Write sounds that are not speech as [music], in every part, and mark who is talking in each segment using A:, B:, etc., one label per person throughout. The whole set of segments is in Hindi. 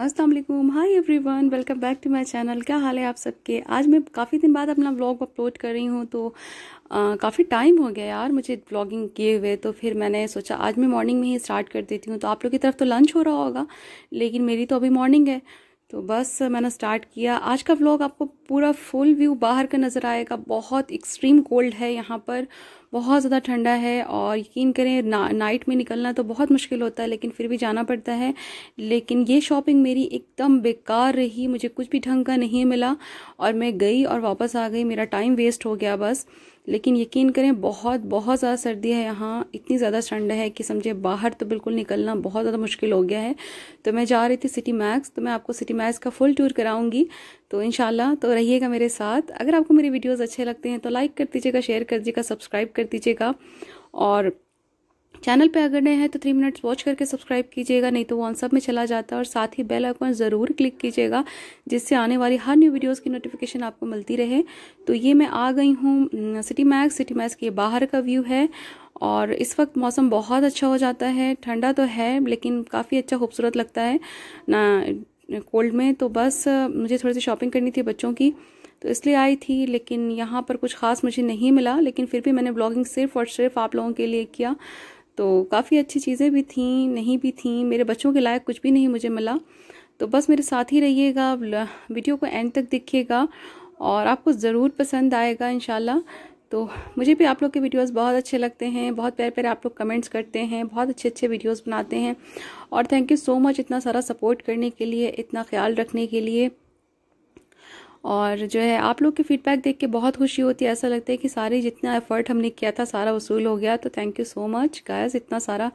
A: Aslam hi everyone welcome back to my channel क्या हाल है आप सबके आज मैं काफ़ी दिन बाद अपना ब्लॉग अपलोड कर रही हूँ तो काफ़ी टाइम हो गया यार मुझे ब्लॉगिंग किए हुए तो फिर मैंने सोचा आज मैं मॉर्निंग में ही स्टार्ट कर देती हूँ तो आप लोग की तरफ तो लंच हो रहा होगा लेकिन मेरी तो अभी मॉर्निंग है तो बस मैंने स्टार्ट किया आज का व्लॉग आपको पूरा फुल व्यू बाहर का नज़र आएगा बहुत एक्सट्रीम कोल्ड है यहाँ पर बहुत ज़्यादा ठंडा है और यकीन करें ना, नाइट में निकलना तो बहुत मुश्किल होता है लेकिन फिर भी जाना पड़ता है लेकिन ये शॉपिंग मेरी एकदम बेकार रही मुझे कुछ भी ढंग का नहीं मिला और मैं गई और वापस आ गई मेरा टाइम वेस्ट हो गया बस लेकिन यकीन करें बहुत बहुत ज़्यादा सर्दी है यहाँ इतनी ज़्यादा ठंड है कि समझे बाहर तो बिल्कुल निकलना बहुत ज़्यादा मुश्किल हो गया है तो मैं जा रही थी सिटी मैक्स तो मैं आपको सिटी मैक्स का फुल टूर कराऊंगी तो इन तो रहिएगा मेरे साथ अगर आपको मेरे वीडियोज़ अच्छे लगते हैं तो लाइक कर दीजिएगा शेयर कर दीजिएगा सब्सक्राइब कर दीजिएगा और चैनल पे अगर नए हैं तो थ्री मिनट्स वॉच करके सब्सक्राइब कीजिएगा नहीं तो वो सब में चला जाता है और साथ ही बेल आइकॉन ज़रूर क्लिक कीजिएगा जिससे आने वाली हर न्यू वीडियोस की नोटिफिकेशन आपको मिलती रहे तो ये मैं आ गई हूँ सिटी मैक्स सिटी मैक्स के बाहर का व्यू है और इस वक्त मौसम बहुत अच्छा हो जाता है ठंडा तो है लेकिन काफ़ी अच्छा खूबसूरत लगता है ना कोल्ड में तो बस मुझे थोड़ी सी शॉपिंग करनी थी बच्चों की तो इसलिए आई थी लेकिन यहाँ पर कुछ ख़ास मुझे नहीं मिला लेकिन फिर भी मैंने ब्लॉगिंग सिर्फ और सिर्फ आप लोगों के लिए किया तो काफ़ी अच्छी चीज़ें भी थी नहीं भी थी मेरे बच्चों के लायक कुछ भी नहीं मुझे मिला तो बस मेरे साथ ही रहिएगा वीडियो को एंड तक देखिएगा और आपको ज़रूर पसंद आएगा इन तो मुझे भी आप लोग के वीडियोस बहुत अच्छे लगते हैं बहुत प्यार प्यारे आप लोग कमेंट्स करते हैं बहुत अच्छे अच्छे वीडियोस बनाते हैं और थैंक यू सो मच इतना सारा सपोर्ट करने के लिए इतना ख्याल रखने के लिए और जो है आप लोग के फीडबैक देख के बहुत खुशी होती है ऐसा लगता है कि सारे जितना एफ़र्ट हमने किया था सारा वसूल हो गया तो thank you so much guys इतना सारा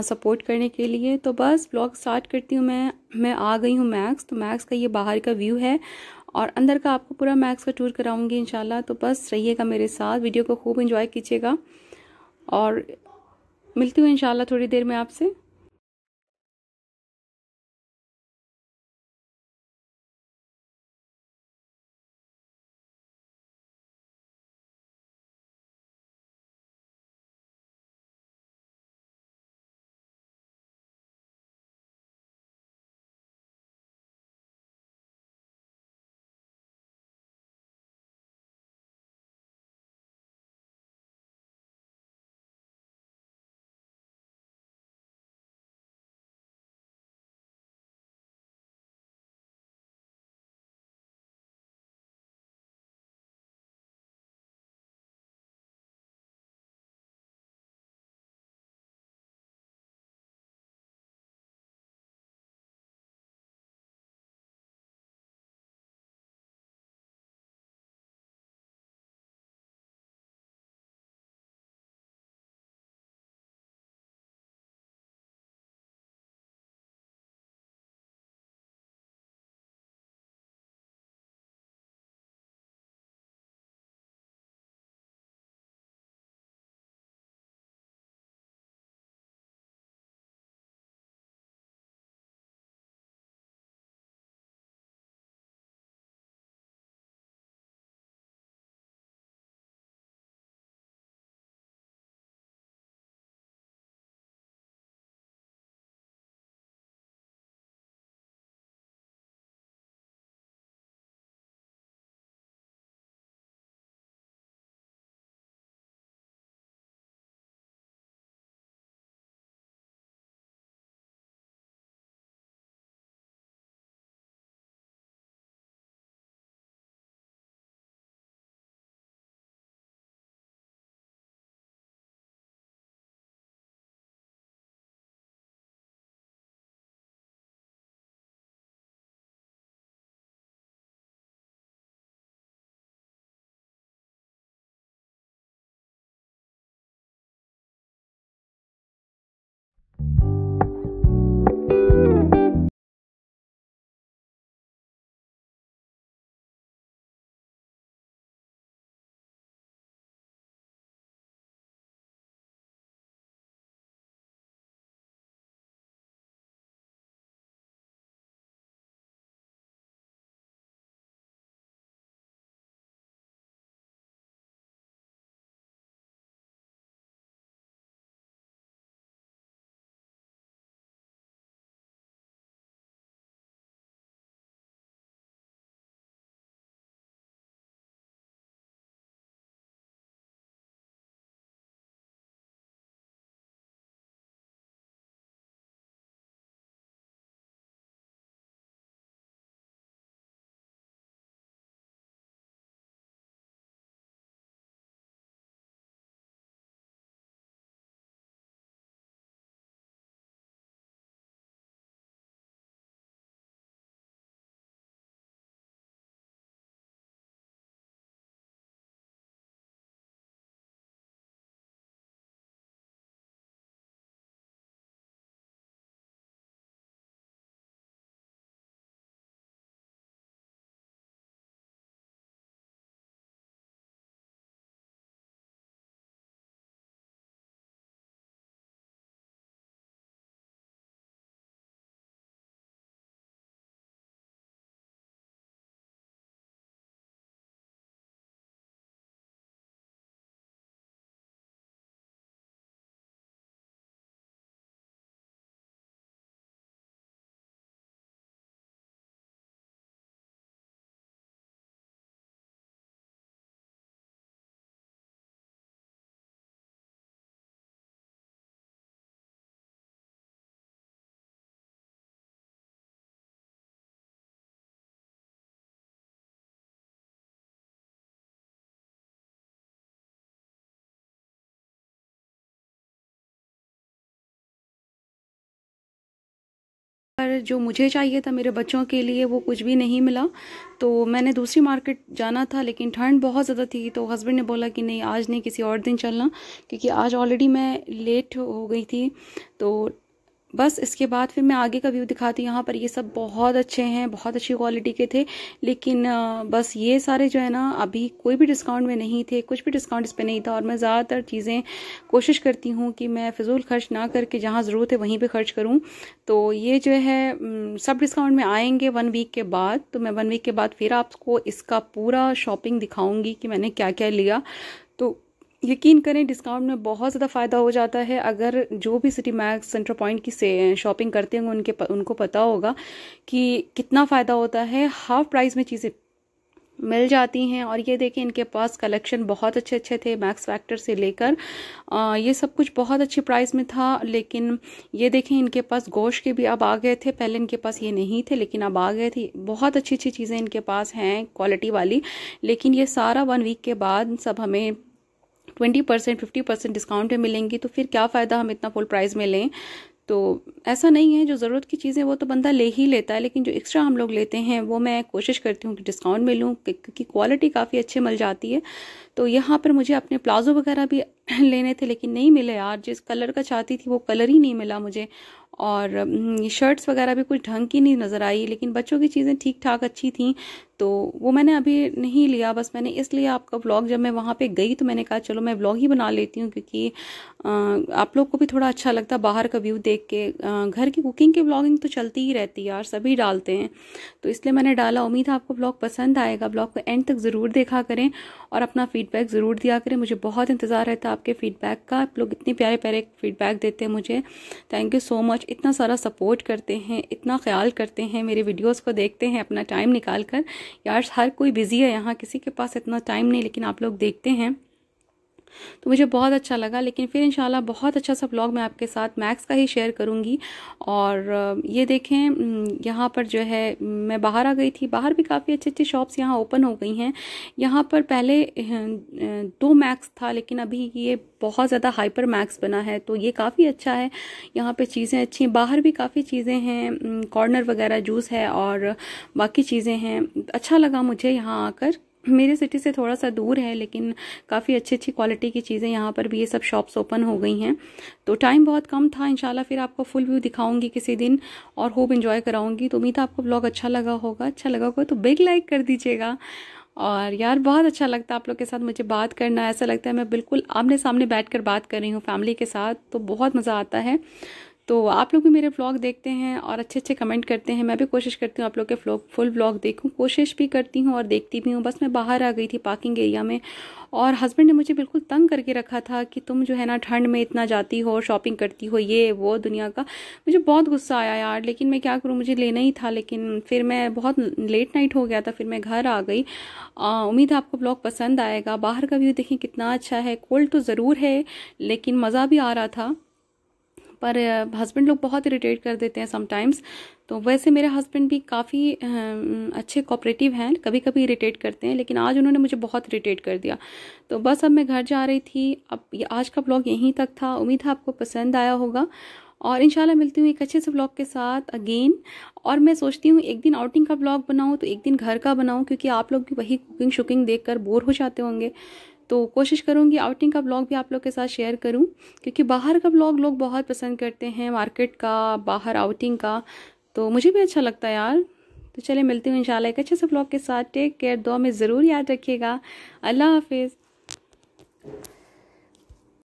A: सपोर्ट करने के लिए तो बस ब्लॉग स्टार्ट करती हूँ मैं मैं आ गई हूँ मैक्स तो मैक्स का ये बाहर का व्यू है और अंदर का आपको पूरा मैक्स का टूर कराऊंगी इंशाल्लाह तो बस रहिएगा मेरे साथ वीडियो को खूब इंजॉय कीजिएगा और मिलती हूँ इन थोड़ी देर में आपसे पर जो मुझे चाहिए था मेरे बच्चों के लिए वो कुछ भी नहीं मिला तो मैंने दूसरी मार्केट जाना था लेकिन ठंड बहुत ज़्यादा थी तो हस्बैंड ने बोला कि नहीं आज नहीं किसी और दिन चलना क्योंकि आज ऑलरेडी मैं लेट हो गई थी तो बस इसके बाद फिर मैं आगे का व्यू दिखाती हूँ यहाँ पर ये सब बहुत अच्छे हैं बहुत अच्छी क्वालिटी के थे लेकिन बस ये सारे जो है ना अभी कोई भी डिस्काउंट में नहीं थे कुछ भी डिस्काउंट इस पर नहीं था और मैं ज़्यादातर चीज़ें कोशिश करती हूँ कि मैं फिजूल खर्च ना करके जहाँ ज़रूरत है वहीं पर खर्च करूँ तो ये जो है सब डिस्काउंट में आएंगे वन वीक के बाद तो मैं वन वीक के बाद फिर आपको इसका पूरा शॉपिंग दिखाऊँगी कि मैंने क्या क्या लिया यकीन करें डिस्काउंट में बहुत ज़्यादा फ़ायदा हो जाता है अगर जो भी सिटी मैक्स सेंटर पॉइंट की से शॉपिंग करते हैं उनके उनको पता होगा कि कितना फ़ायदा होता है हाफ प्राइस में चीज़ें मिल जाती हैं और ये देखें इनके पास कलेक्शन बहुत अच्छे अच्छे थे मैक्स फैक्टर से लेकर ये सब कुछ बहुत अच्छे प्राइस में था लेकिन ये देखें इनके पास गोश के भी अब आ गए थे पहले इनके पास ये नहीं थे लेकिन अब आ गए थे बहुत अच्छी अच्छी चीज़ें इनके पास हैं क्वालिटी वाली लेकिन ये सारा वन वीक के बाद सब हमें twenty percent fifty percent discount में मिलेंगी तो फिर क्या फ़ायदा हम इतना फुल प्राइस में लें तो ऐसा नहीं है जो ज़रूरत की चीज़ें वो तो बंदा ले ही लेता है लेकिन जो एक्स्ट्रा हम लोग लेते हैं वो मैं कोशिश करती हूँ कि डिस्काउंट मिलूँ क्योंकि क्वालिटी काफ़ी अच्छी मिल जाती है तो यहाँ पर मुझे अपने प्लाजो वगैरह भी [clears throat] लेने थे लेकिन नहीं मिले यार जिस कलर का चाहती थी वो कलर ही नहीं मिला मुझे और शर्ट्स हम्म, वगैरह भी कुछ ढंग की नहीं नज़र आई लेकिन बच्चों की चीज़ें ठीक ठाक अच्छी थी तो वो मैंने अभी नहीं लिया बस मैंने इसलिए आपका व्लॉग जब मैं वहाँ पे गई तो मैंने कहा चलो मैं व्लॉग ही बना लेती हूँ क्योंकि आप लोग को भी थोड़ा अच्छा लगता बाहर का व्यू देख के घर की कुकिंग की व्लॉगिंग तो चलती ही रहती है यार सभी डालते हैं तो इसलिए मैंने डाला उम्मीद है आपको ब्लॉग पसंद आएगा ब्लॉग को एंड तक ज़रूर देखा करें और अपना फीड फीडबैक ज़रूर दिया करें मुझे बहुत इंतज़ार रहता है आपके फ़ीडबैक का आप लोग इतने प्यारे प्यारे फीडबैक देते हैं मुझे थैंक यू सो मच इतना सारा सपोर्ट करते हैं इतना ख्याल करते हैं मेरे वीडियोज़ को देखते हैं अपना टाइम निकाल कर यार हर कोई बिज़ी है यहाँ किसी के पास इतना टाइम नहीं लेकिन आप लोग देखते हैं तो मुझे बहुत अच्छा लगा लेकिन फिर इन बहुत अच्छा सा ब्लॉग मैं आपके साथ मैक्स का ही शेयर करूँगी और ये देखें यहाँ पर जो है मैं बाहर आ गई थी बाहर भी काफ़ी अच्छी अच्छी शॉप्स यहाँ ओपन हो गई हैं यहाँ पर पहले दो मैक्स था लेकिन अभी ये बहुत ज़्यादा हाइपर मैक्स बना है तो ये काफ़ी अच्छा है यहाँ पर चीज़ें अच्छी हैं बाहर भी काफ़ी चीज़ें हैं कॉर्नर वगैरह जूस है और बाकी चीज़ें हैं अच्छा लगा मुझे यहाँ आकर मेरे सिटी से थोड़ा सा दूर है लेकिन काफ़ी अच्छी अच्छी क्वालिटी की चीज़ें यहाँ पर भी ये सब शॉप्स ओपन हो गई हैं तो टाइम बहुत कम था इंशाल्लाह फिर आपको फुल व्यू दिखाऊंगी किसी दिन और होप इन्जॉय कराऊंगी तो उम्मीद आपको ब्लॉग अच्छा लगा होगा अच्छा लगा होगा तो बिग लाइक कर दीजिएगा और यार बहुत अच्छा लगता है आप लोग के साथ मुझे बात करना ऐसा लगता है मैं बिल्कुल आमने सामने बैठ कर बात कर रही हूँ फैमिली के साथ तो बहुत मज़ा आता है तो आप लोग भी मेरे ब्लॉग देखते हैं और अच्छे अच्छे कमेंट करते हैं मैं भी कोशिश करती हूँ आप लोग के फ्लॉग फुल ब्लॉग देखूँ कोशिश भी करती हूँ और देखती भी हूँ बस मैं बाहर आ गई थी पार्किंग एरिया में और हस्बैंड ने मुझे बिल्कुल तंग करके रखा था कि तुम जो है ना ठंड में इतना जाती हो शॉपिंग करती हो ये वो दुनिया का मुझे बहुत गुस्सा आया यार लेकिन मैं क्या करूँ मुझे लेना ही था लेकिन फिर मैं बहुत लेट नाइट हो गया था फिर मैं घर आ गई उम्मीद है आपको ब्लॉग पसंद आएगा बाहर का व्यू देखें कितना अच्छा है कोल्ड तो ज़रूर है लेकिन मज़ा भी आ रहा था पर हस्बैंड लोग बहुत इरिटेट कर देते हैं समटाइम्स तो वैसे मेरे हस्बैंड भी काफ़ी अच्छे कॉपरेटिव हैं कभी कभी इरिटेट करते हैं लेकिन आज उन्होंने मुझे बहुत इरिटेट कर दिया तो बस अब मैं घर जा रही थी अब आज का ब्लॉग यहीं तक था उम्मीद है आपको पसंद आया होगा और इंशाल्लाह मिलती हूँ एक अच्छे से ब्लॉग के साथ अगेन और मैं सोचती हूँ एक दिन आउटिंग का ब्लॉग बनाऊँ तो एक दिन घर का बनाऊँ क्योंकि आप लोग भी वही कुकिंग शुकिंग देख कर बोर हो जाते होंगे तो कोशिश करूँगी आउटिंग का ब्लॉग भी आप लोग के साथ शेयर करूँ क्योंकि बाहर का ब्लॉग लोग बहुत पसंद करते हैं मार्केट का बाहर आउटिंग का तो मुझे भी अच्छा लगता है यार तो चलिए मिलती हूँ इंशाल्लाह एक अच्छे से ब्लॉग के साथ टेक केयर दुआ में ज़रूर याद रखिएगा अल्लाह हाफिज़